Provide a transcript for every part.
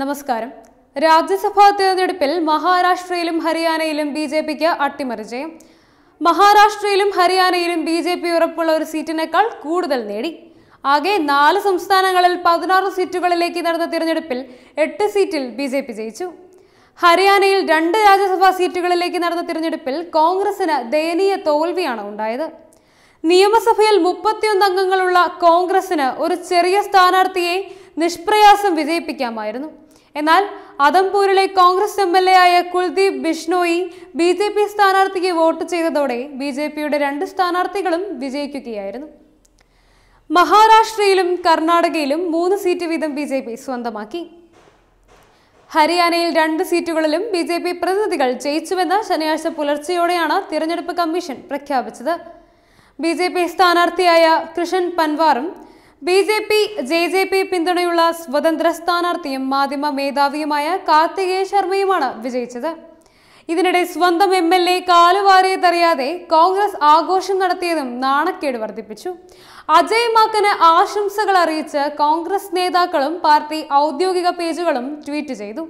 നമസ്കാരം രാജ്യസഭാ തിരഞ്ഞെടുപ്പിൽ മഹാരാഷ്ട്രയിലും ഹരിയാനയിലും ബി ജെ പിക്ക് അട്ടിമറിജയം മഹാരാഷ്ട്രയിലും ഹരിയാനയിലും ബി ജെ പി ഉറപ്പുള്ള ഒരു സീറ്റിനേക്കാൾ കൂടുതൽ നേടി ആകെ നാല് സംസ്ഥാനങ്ങളിൽ പതിനാറ് സീറ്റുകളിലേക്ക് നടന്ന തിരഞ്ഞെടുപ്പിൽ എട്ട് സീറ്റിൽ ബി ജെ പി ജയിച്ചു ഹരിയാനയിൽ രണ്ട് രാജ്യസഭാ സീറ്റുകളിലേക്ക് നടന്ന തിരഞ്ഞെടുപ്പിൽ കോൺഗ്രസിന് ദയനീയ തോൽവിയാണ് ഉണ്ടായത് നിയമസഭയിൽ മുപ്പത്തിയൊന്ന് അംഗങ്ങളുള്ള കോൺഗ്രസിന് ഒരു ചെറിയ സ്ഥാനാർത്ഥിയെ നിഷ്പ്രയാസം വിജയിപ്പിക്കാമായിരുന്നു എന്നാൽ അദംപൂരിലെ കോൺഗ്രസ് എം എൽ എ ആയ Kuldeep Bishnoi B J P സ്ഥാനാർത്ഥിക്ക് വോട്ട് ചെയ്തതോടെ ബി ജെ പിയുടെ രണ്ട് സ്ഥാനാർത്ഥികളും വിജയിക്കുകയായിരുന്നു മഹാരാഷ്ട്രയിലും കർണാടകയിലും മൂന്ന് സീറ്റ് വീതം ബി ജെ പി സ്വന്തമാക്കി ഹരിയാനയിൽ രണ്ട് സീറ്റുകളിലും ബി ജെ പി പ്രതിനിധികൾ ജയിച്ചുവെന്ന് ശനിയാഴ്ച പുലർച്ചെയോടെയാണ് തിരഞ്ഞെടുപ്പ് കമ്മീഷൻ പ്രഖ്യാപിച്ചത് ബി ജെ പി സ്ഥാനാർത്ഥിയായ കൃഷൻ പൻവാറും B J P J J P പിന്തുണയുള്ള സ്വതന്ത്ര സ്ഥാനാർത്ഥിയും മാധ്യമ മേധാവിയുമായ കാർത്തികേയ ശർമ്മയുമാണ് വിജയിച്ചത് ഇതിനിടെ സ്വന്തം എം എൽ എ തറിയാതെ കോൺഗ്രസ് ആഘോഷം നടത്തിയതും നാണക്കേട് വർദ്ധിപ്പിച്ചു അജയ് മാക്കന് ആശംസകൾ അറിയിച്ച് കോൺഗ്രസ് നേതാക്കളും പാർട്ടി ഔദ്യോഗിക പേജുകളും ട്വീറ്റ് ചെയ്തു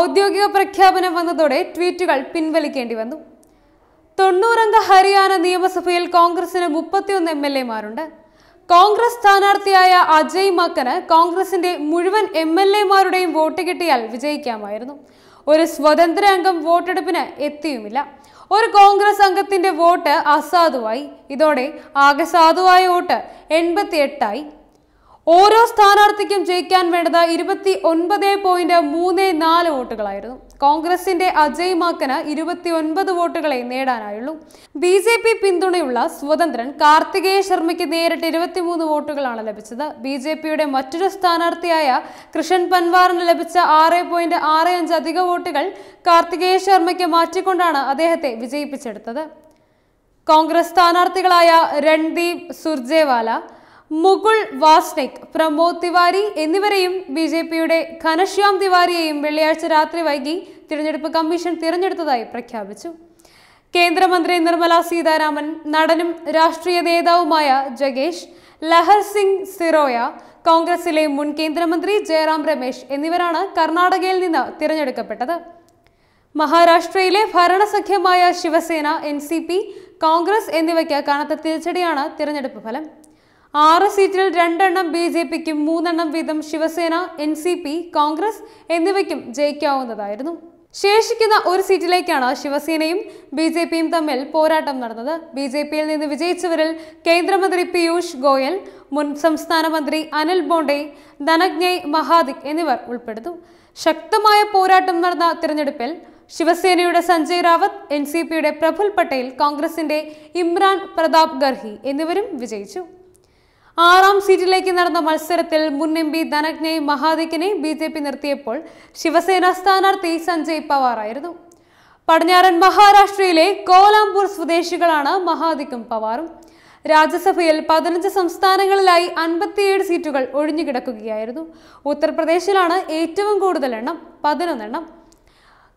ഔദ്യോഗിക പ്രഖ്യാപനം വന്നതോടെ ട്വീറ്റുകൾ പിൻവലിക്കേണ്ടി വന്നു തൊണ്ണൂറംഗ ഹരിയാന നിയമസഭയിൽ കോൺഗ്രസിന് മുപ്പത്തിയൊന്ന് എം എൽ എമാരുണ്ട് കോൺഗ്രസ് സ്ഥാനാർത്ഥിയായ അജയ് മക്കന് കോൺഗ്രസിന്റെ മുഴുവൻ എം എൽ എമാരുടെയും വോട്ട് കിട്ടിയാൽ വിജയിക്കാമായിരുന്നു ഒരു സ്വതന്ത്ര അംഗം വോട്ടെടുപ്പിന് എത്തിയുമില്ല ഒരു കോൺഗ്രസ് അംഗത്തിന്റെ വോട്ട് അസാധുവായി ഇതോടെ ആകെ സാധുവായ വോട്ട് എട്ടായി ഓരോ സ്ഥാനാർത്ഥിക്കും ജയിക്കാൻ വേണ്ടത് ഇരുപത്തി ഒൻപത് പോയിന്റ് മൂന്ന് നാല് വോട്ടുകളായിരുന്നു കോൺഗ്രസിന്റെ അജയ് മാക്കന് ഇരുപത്തി ഒൻപത് വോട്ടുകളെ നേടാനായുള്ളൂ ബി ജെ പി പിന്തുണയുള്ള സ്വതന്ത്രൻ കാർത്തികേയ ശർമ്മയ്ക്ക് നേരിട്ട് മൂന്ന് വോട്ടുകളാണ് ലഭിച്ചത് ബി ജെ പിയുടെ മറ്റൊരു സ്ഥാനാർത്ഥിയായ കൃഷൻ പൻവാറിന് ലഭിച്ച ആറ് പോയിന്റ് ആറ് അഞ്ച് അധിക വോട്ടുകൾ കാർത്തികേയ ശർമ്മയ്ക്ക് മാറ്റിക്കൊണ്ടാണ് അദ്ദേഹത്തെ വിജയിപ്പിച്ചെടുത്തത് കോൺഗ്രസ് സ്ഥാനാർത്ഥികളായ രൺദീപ് സുർജേവാല മുകുൾ വാസ്നിക് പ്രമോദ് തിവാരി എന്നിവരെയും ബി ജെ പിയുടെ ഘനശ്യാം തിവാരിയെയും വെള്ളിയാഴ്ച രാത്രി വൈകി തിരഞ്ഞെടുപ്പ് കമ്മീഷൻ തിരഞ്ഞെടുത്തതായി പ്രഖ്യാപിച്ചു കേന്ദ്രമന്ത്രി നിർമ്മല സീതാരാമൻ നടനും രാഷ്ട്രീയ നേതാവുമായ ജഗേഷ് ലഹർ സിംഗ് സിറോയ കോൺഗ്രസിലെ മുൻ കേന്ദ്രമന്ത്രി ജയറാം രമേശ് എന്നിവരാണ് കർണാടകയിൽ നിന്ന് തിരഞ്ഞെടുക്കപ്പെട്ടത് മഹാരാഷ്ട്രയിലെ ഭരണസഖ്യമായ ശിവസേന എൻ കോൺഗ്രസ് എന്നിവയ്ക്ക് കനത്ത തിരിച്ചടിയാണ് തിരഞ്ഞെടുപ്പ് ഫലം ആറ് സീറ്റിൽ രണ്ടെണ്ണം ബി ജെ പിക്കും മൂന്നെണ്ണം വീതം Shiv Sena N C P Congress എന്നിവയ്ക്കും ജയിക്കാവുന്നതായിരുന്നു ശേഷിക്കുന്ന ഒരു സീറ്റിലേക്കാണ് ശിവസേനയും ബി ജെ പിയും തമ്മിൽ പോരാട്ടം നടന്നത് ബി ജെ പിയിൽ നിന്ന് വിജയിച്ചവരിൽ കേന്ദ്രമന്ത്രി പീയൂഷ് ഗോയൽ മുൻ സംസ്ഥാന മന്ത്രി അനിൽ ബോണ്ടെ ധനജ്ഞയ് മഹാദിക് എന്നിവർ ഉൾപ്പെടുന്നു ശക്തമായ പോരാട്ടം നടന്ന തിരഞ്ഞെടുപ്പിൽ ശിവസേനയുടെ സഞ്ജയ് റാവത്ത് എൻ സി പിയുടെ പ്രഫുൽ പട്ടേൽ കോൺഗ്രസിന്റെ ഇമ്രാൻ പ്രതാപ് ഗർഹി എന്നിവരും വിജയിച്ചു ആറാം സീറ്റിലേക്ക് നടന്ന മത്സരത്തിൽ മുൻ എം പി ധനജ്ഞയ് മഹാദിക്കിനെ ബി ജെ പി നിർത്തിയപ്പോൾ ശിവസേന സ്ഥാനാർത്ഥി സഞ്ജയ് പവാറായിരുന്നു പടിഞ്ഞാറൻ മഹാരാഷ്ട്രയിലെ കോലാംപൂർ സ്വദേശികളാണ് മഹാദിക്കും പവാറും രാജ്യസഭയിൽ പതിനഞ്ച് സംസ്ഥാനങ്ങളിലായി അൻപത്തിയേഴ് സീറ്റുകൾ ഒഴിഞ്ഞുകിടക്കുകയായിരുന്നു ഉത്തർപ്രദേശിലാണ് ഏറ്റവും കൂടുതൽ എണ്ണം പതിനൊന്നെണ്ണം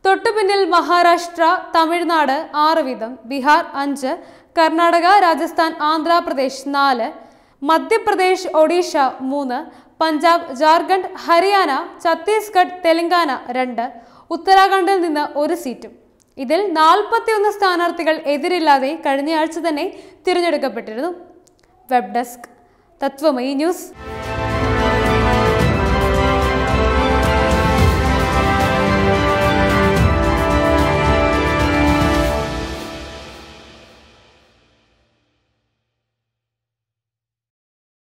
തൊട്ടുപിന്നിൽ മഹാരാഷ്ട്ര തമിഴ്നാട് ആറ് വീതം ബീഹാർ അഞ്ച് കർണാടക രാജസ്ഥാൻ ആന്ധ്രാപ്രദേശ് നാല് മധ്യപ്രദേശ് ഒഡീഷ മൂന്ന് പഞ്ചാബ് ജാർഖണ്ഡ് ഹരിയാന ഛത്തീസ്ഗഡ് തെലങ്കാന രണ്ട് ഉത്തരാഖണ്ഡിൽ നിന്ന് ഒരു സീറ്റും ഇതിൽ നാൽപ്പത്തിയൊന്ന് സ്ഥാനാർത്ഥികൾ എതിരില്ലാതെ കഴിഞ്ഞയാഴ്ച തന്നെ തിരഞ്ഞെടുക്കപ്പെട്ടിരുന്നു വെബ് ഡെസ്ക് തത്വമയി ന്യൂസ്